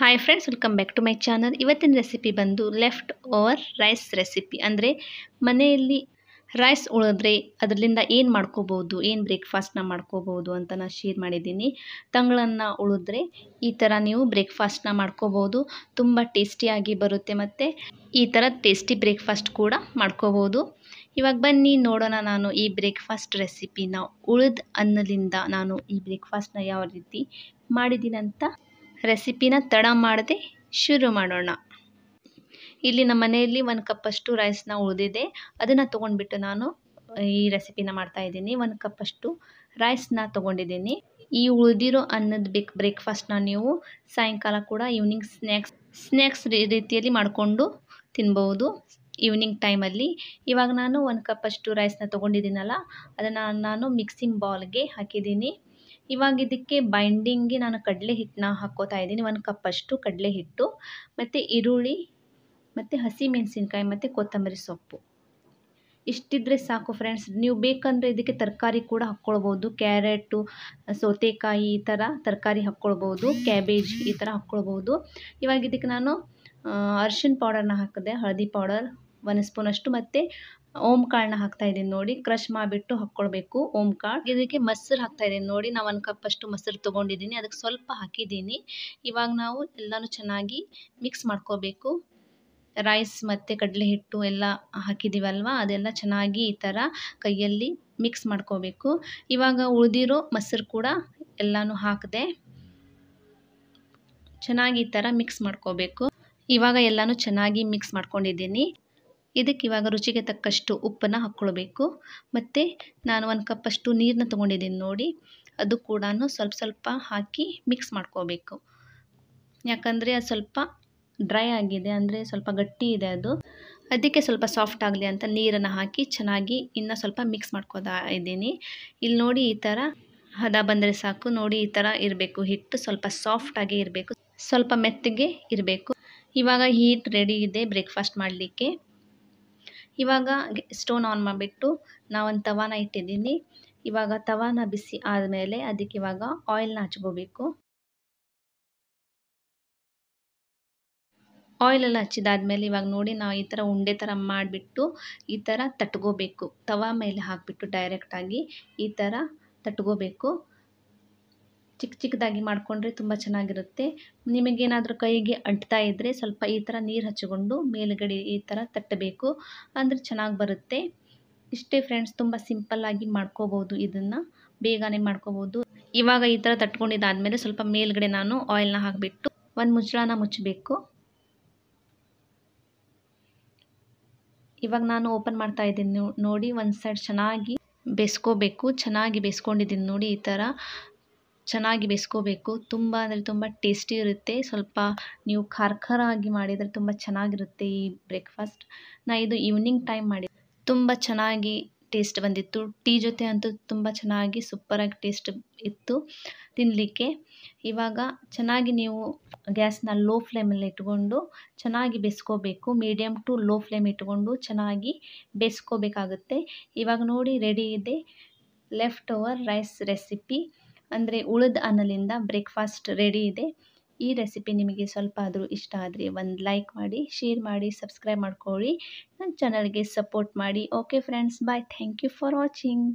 hi friends welcome back to my channel ಇವತ್ತಿನ recipe ಬಂದು left over rice recipe ಅಂದರೆ ಮನೆಯಲ್ಲಿ ರೈಸ್ ಉಳಿದ್ರೆ ಅದರಿಂದ ಏನು ಮಾಡ್ಕೋಬೋದು ಏನು ಬ್ರೇಕ್ಫಾಸ್ಟ್ನ ಮಾಡ್ಕೋಬೋದು ಅಂತ ನಾನು ಶೇರ್ ಮಾಡಿದ್ದೀನಿ ತಂಗಳನ್ನು ಉಳಿದ್ರೆ ಈ ಥರ ನೀವು ಬ್ರೇಕ್ಫಾಸ್ಟ್ನ ಮಾಡ್ಕೋಬೋದು ತುಂಬ ಟೇಸ್ಟಿಯಾಗಿ ಬರುತ್ತೆ ಮತ್ತು ಈ ಥರ ಟೇಸ್ಟಿ ಬ್ರೇಕ್ಫಾಸ್ಟ್ ಕೂಡ ಮಾಡ್ಕೋಬೋದು ಇವಾಗ ಬನ್ನಿ ನೋಡೋಣ ನಾನು ಈ ಬ್ರೇಕ್ಫಾಸ್ಟ್ ರೆಸಿಪಿನ ಉಳಿದ ಅನ್ನದಿಂದ ನಾನು ಈ ಬ್ರೇಕ್ಫಾಸ್ಟ್ನ ಯಾವ ರೀತಿ ಮಾಡಿದ್ದೀನಂತ ರೆಸಿಪಿನ ತಡ ಮಾಡದೆ ಶುರು ಮಾಡೋಣ ಇಲ್ಲಿ ನಮ್ಮ ಮನೆಯಲ್ಲಿ ಒಂದು ಕಪ್ಪಷ್ಟು ರೈಸ್ನ ಉಳಿದಿದೆ ಅದನ್ನು ತೊಗೊಂಡ್ಬಿಟ್ಟು ನಾನು ಈ ರೆಸಿಪಿನ ಮಾಡ್ತಾ ಇದ್ದೀನಿ ಒಂದು ಕಪ್ಪಷ್ಟು ರೈಸ್ನ ತೊಗೊಂಡಿದ್ದೀನಿ ಈ ಉಳಿದಿರೋ ಅನ್ನದ ಬೇಕು ಬ್ರೇಕ್ಫಾಸ್ಟ್ನ ನೀವು ಸಾಯಂಕಾಲ ಕೂಡ ಈವ್ನಿಂಗ್ ಸ್ನ್ಯಾಕ್ಸ್ ಸ್ನ್ಯಾಕ್ಸ್ ರೀತಿಯಲ್ಲಿ ಮಾಡಿಕೊಂಡು ತಿನ್ಬೋದು ಈವ್ನಿಂಗ್ ಟೈಮಲ್ಲಿ ಇವಾಗ ನಾನು ಒಂದು ಕಪ್ಪಷ್ಟು ರೈಸ್ನ ತೊಗೊಂಡಿದ್ದೀನಲ್ಲ ಅದನ್ನು ನಾನು ಮಿಕ್ಸಿಂಗ್ ಬೌಲ್ಗೆ ಹಾಕಿದ್ದೀನಿ ಇವಾಗ ಇದಕ್ಕೆ ಬೈಂಡಿಂಗ್ಗೆ ನಾನು ಕಡಲೆ ಹಿಟ್ಟನ್ನ ಹಾಕ್ಕೋತಾ ಇದ್ದೀನಿ ಒಂದು ಕಪ್ಪಷ್ಟು ಕಡಲೆ ಹಿಟ್ಟು ಮತ್ತು ಈರುಳ್ಳಿ ಮತ್ತು ಹಸಿಮೆಣಸಿನ್ಕಾಯಿ ಮತ್ತು ಕೊತ್ತಂಬರಿ ಸೊಪ್ಪು ಇಷ್ಟಿದ್ರೆ ಸಾಕು ಫ್ರೆಂಡ್ಸ್ ನೀವು ಬೇಕಂದರೆ ಇದಕ್ಕೆ ತರಕಾರಿ ಕೂಡ ಹಾಕ್ಕೊಳ್ಬೋದು ಕ್ಯಾರೆಟು ಸೌತೆಕಾಯಿ ಈ ಥರ ತರಕಾರಿ ಹಾಕ್ಕೊಳ್ಬೋದು ಕ್ಯಾಬೇಜ್ ಈ ಥರ ಹಾಕ್ಕೊಳ್ಬೋದು ಇವಾಗ ಇದಕ್ಕೆ ನಾನು ಅರ್ಶಿನ ಪೌಡರ್ನ ಹಾಕಿದೆ ಹಳದಿ ಪೌಡರ್ ಒನ್ ಸ್ಪೂನಷ್ಟು ಮತ್ತು ಓಮ್ ಕಾಳನ್ನ ಹಾಕ್ತಾ ಇದ್ದೀನಿ ನೋಡಿ ಕ್ರಶ್ ಮಾಡಿಬಿಟ್ಟು ಹಾಕ್ಕೊಳ್ಬೇಕು ಓಮ್ ಕಾಳು ಇದಕ್ಕೆ ಮೊಸರು ಹಾಕ್ತಾ ನೋಡಿ ನಾವು ಒಂದು ಕಪ್ ಅಷ್ಟು ಮೊಸರು ತೊಗೊಂಡಿದ್ದೀನಿ ಅದಕ್ಕೆ ಸ್ವಲ್ಪ ಹಾಕಿದ್ದೀನಿ ಇವಾಗ ನಾವು ಎಲ್ಲನೂ ಚೆನ್ನಾಗಿ ಮಿಕ್ಸ್ ಮಾಡ್ಕೋಬೇಕು ರೈಸ್ ಮತ್ತು ಕಡಲೆ ಹಿಟ್ಟು ಎಲ್ಲ ಹಾಕಿದ್ದೀವಲ್ವ ಅದೆಲ್ಲ ಚೆನ್ನಾಗಿ ಈ ಥರ ಕೈಯಲ್ಲಿ ಮಿಕ್ಸ್ ಮಾಡ್ಕೋಬೇಕು ಇವಾಗ ಉಳಿದಿರೋ ಮೊಸರು ಕೂಡ ಎಲ್ಲನೂ ಹಾಕಿದೆ ಚೆನ್ನಾಗಿ ಈ ಥರ ಮಿಕ್ಸ್ ಮಾಡ್ಕೋಬೇಕು ಇವಾಗ ಎಲ್ಲನೂ ಚೆನ್ನಾಗಿ ಮಿಕ್ಸ್ ಮಾಡ್ಕೊಂಡಿದ್ದೀನಿ ಇದಕ್ಕೆ ಇವಾಗ ರುಚಿಗೆ ತಕ್ಕಷ್ಟು ಉಪ್ಪನ್ನು ಹಾಕ್ಕೊಳ್ಬೇಕು ಮತ್ತು ನಾನು ಒಂದು ಕಪ್ಪಷ್ಟು ನೀರನ್ನ ತೊಗೊಂಡಿದ್ದೀನಿ ನೋಡಿ ಅದು ಕೂಡ ಸ್ವಲ್ಪ ಸ್ವಲ್ಪ ಹಾಕಿ ಮಿಕ್ಸ್ ಮಾಡ್ಕೋಬೇಕು ಯಾಕಂದರೆ ಅದು ಸ್ವಲ್ಪ ಡ್ರೈ ಆಗಿದೆ ಅಂದರೆ ಸ್ವಲ್ಪ ಗಟ್ಟಿ ಇದೆ ಅದು ಅದಕ್ಕೆ ಸ್ವಲ್ಪ ಸಾಫ್ಟ್ ಆಗಲಿ ಅಂತ ನೀರನ್ನು ಹಾಕಿ ಚೆನ್ನಾಗಿ ಇನ್ನೂ ಸ್ವಲ್ಪ ಮಿಕ್ಸ್ ಮಾಡ್ಕೋತಾ ಇದ್ದೀನಿ ಇಲ್ಲಿ ನೋಡಿ ಈ ಥರ ಹದ ಬಂದರೆ ಸಾಕು ನೋಡಿ ಈ ಥರ ಇರಬೇಕು ಹಿಟ್ಟು ಸ್ವಲ್ಪ ಸಾಫ್ಟಾಗಿ ಇರಬೇಕು ಸ್ವಲ್ಪ ಮೆತ್ತಗೆ ಇರಬೇಕು ಇವಾಗ ಹೀಟ್ ರೆಡಿ ಇದೆ ಬ್ರೇಕ್ಫಾಸ್ಟ್ ಮಾಡಲಿಕ್ಕೆ ಇವಾಗ ಸ್ಟೋನ್ ಆನ್ ಮಾಡಿಬಿಟ್ಟು ನಾವೊಂದು ತವಾನ ಇಟ್ಟಿದ್ದೀನಿ ಇವಾಗ ತವಾನ ಬಿಸಿ ಆದಮೇಲೆ ಅದಕ್ಕೆ ಇವಾಗ ಆಯಿಲ್ನ ಹಚ್ಕೋಬೇಕು ಎಲ್ಲ ಹಚ್ಚಿದಾದ್ಮೇಲೆ ಇವಾಗ ನೋಡಿ ನಾವು ಈ ಥರ ಉಂಡೆ ಥರ ಮಾಡಿಬಿಟ್ಟು ಈ ಥರ ತಟ್ಕೋಬೇಕು ತವಾ ಮೇಲೆ ಹಾಕಿಬಿಟ್ಟು ಡೈರೆಕ್ಟಾಗಿ ಈ ಥರ ತಟ್ಕೋಬೇಕು ಚಿಕ್ಕ ಚಿಕ್ಕದಾಗಿ ಮಾಡಿಕೊಂಡ್ರೆ ತುಂಬ ಚೆನ್ನಾಗಿರುತ್ತೆ ನಿಮಗೇನಾದರೂ ಕೈಗೆ ಅಂಟ್ತಾ ಇದ್ದರೆ ಸ್ವಲ್ಪ ಈ ಥರ ನೀರು ಹಚ್ಚಿಕೊಂಡು ಮೇಲುಗಡೆ ಈ ಥರ ತಟ್ಟಬೇಕು ಅಂದರೆ ಚೆನ್ನಾಗಿ ಬರುತ್ತೆ ಇಷ್ಟೇ ಫ್ರೆಂಡ್ಸ್ ತುಂಬ ಸಿಂಪಲ್ಲಾಗಿ ಮಾಡ್ಕೋಬೋದು ಇದನ್ನು ಬೇಗನೆ ಮಾಡ್ಕೋಬೋದು ಇವಾಗ ಈ ಥರ ತಟ್ಕೊಂಡಿದ್ದಾದಮೇಲೆ ಸ್ವಲ್ಪ ಮೇಲ್ಗಡೆ ನಾನು ಆಯಿಲ್ನ ಹಾಕಿಬಿಟ್ಟು ಒಂದು ಮುಚ್ಚಳನ ಮುಚ್ಚಬೇಕು ಇವಾಗ ನಾನು ಓಪನ್ ಮಾಡ್ತಾ ಇದ್ದೀನಿ ನೋಡಿ ಒಂದು ಸೈಡ್ ಚೆನ್ನಾಗಿ ಬೇಸ್ಕೋಬೇಕು ಚೆನ್ನಾಗಿ ಬೇಸ್ಕೊಂಡಿದ್ದೀನಿ ನೋಡಿ ಈ ಥರ ಚೆನ್ನಾಗಿ ಬೇಯಿಸ್ಕೋಬೇಕು ತುಂಬ ಅಂದರೆ ತುಂಬ ಟೇಸ್ಟಿ ಇರುತ್ತೆ ಸ್ವಲ್ಪ ನೀವು ಖಾರ ಖಾರ ಆಗಿ ಮಾಡಿದರೆ ತುಂಬ ಚೆನ್ನಾಗಿರುತ್ತೆ ಈ ಬ್ರೇಕ್ಫಾಸ್ಟ್ ನಾ ಇದು ಈವ್ನಿಂಗ್ ಟೈಮ್ ಮಾಡಿ ತುಂಬ ಚೆನ್ನಾಗಿ ಟೇಸ್ಟ್ ಬಂದಿತ್ತು ಟೀ ಜೊತೆ ಅಂತೂ ತುಂಬ ಚೆನ್ನಾಗಿ ಸೂಪರಾಗಿ ಟೇಸ್ಟ್ ಇತ್ತು ತಿನ್ನಲಿಕ್ಕೆ ಇವಾಗ ಚೆನ್ನಾಗಿ ನೀವು ಗ್ಯಾಸ್ನ ಲೋ ಫ್ಲೇಮಲ್ಲಿ ಇಟ್ಕೊಂಡು ಚೆನ್ನಾಗಿ ಬೇಯಿಸ್ಕೋಬೇಕು ಮೀಡಿಯಮ್ ಟು ಲೋ ಫ್ಲೇಮ್ ಇಟ್ಕೊಂಡು ಚೆನ್ನಾಗಿ ಬೇಯಿಸ್ಕೋಬೇಕಾಗುತ್ತೆ ಇವಾಗ ನೋಡಿ ರೆಡಿ ಇದೆ ಲೆಫ್ಟ್ ಓವರ್ ರೈಸ್ ರೆಸಿಪಿ ಅಂದರೆ ಉಳಿದ ಅನ್ನಲಿಂದ ಬ್ರೇಕ್ಫಾಸ್ಟ್ ರೆಡಿ ಇದೆ ಈ ರೆಸಿಪಿ ನಿಮಗೆ ಸ್ವಲ್ಪ ಆದರೂ ಇಷ್ಟ ಆದರೆ ಒಂದು ಲೈಕ್ ಮಾಡಿ ಶೇರ್ ಮಾಡಿ ಸಬ್ಸ್ಕ್ರೈಬ್ ಮಾಡ್ಕೊಳ್ಳಿ ನನ್ನ ಚಾನಲ್ಗೆ ಸಪೋರ್ಟ್ ಮಾಡಿ okay friends bye thank you for watching